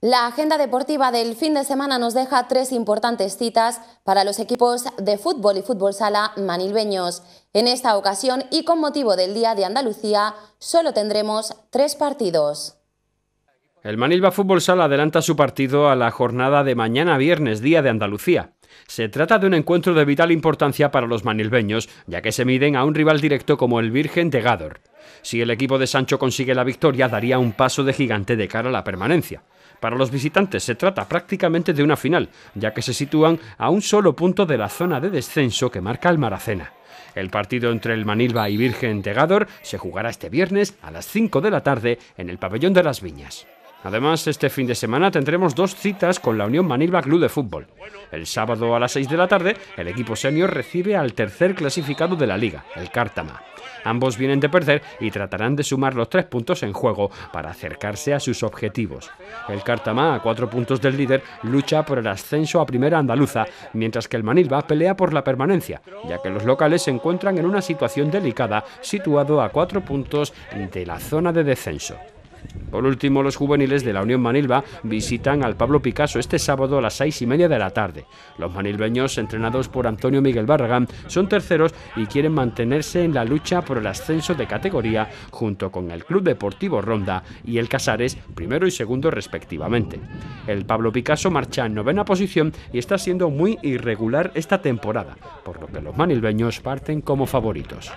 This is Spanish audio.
La agenda deportiva del fin de semana nos deja tres importantes citas para los equipos de fútbol y fútbol sala manilbeños. En esta ocasión y con motivo del Día de Andalucía, solo tendremos tres partidos. El Manilba Fútbol Sala adelanta su partido a la jornada de mañana viernes, Día de Andalucía. Se trata de un encuentro de vital importancia para los manilbeños, ya que se miden a un rival directo como el Virgen de Gádor. Si el equipo de Sancho consigue la victoria, daría un paso de gigante de cara a la permanencia. Para los visitantes se trata prácticamente de una final, ya que se sitúan a un solo punto de la zona de descenso que marca el Maracena. El partido entre el Manilva y Virgen de se jugará este viernes a las 5 de la tarde en el Pabellón de las Viñas. Además, este fin de semana tendremos dos citas con la Unión Manilva Club de Fútbol. El sábado a las 6 de la tarde, el equipo senior recibe al tercer clasificado de la liga, el Cártama. Ambos vienen de perder y tratarán de sumar los tres puntos en juego para acercarse a sus objetivos. El Cártama, a cuatro puntos del líder, lucha por el ascenso a primera andaluza, mientras que el Manilva pelea por la permanencia, ya que los locales se encuentran en una situación delicada, situado a cuatro puntos de la zona de descenso. Por último, los juveniles de la Unión Manilva visitan al Pablo Picasso este sábado a las seis y media de la tarde. Los manilveños, entrenados por Antonio Miguel Barragán, son terceros y quieren mantenerse en la lucha por el ascenso de categoría junto con el Club Deportivo Ronda y el Casares, primero y segundo respectivamente. El Pablo Picasso marcha en novena posición y está siendo muy irregular esta temporada, por lo que los manilveños parten como favoritos.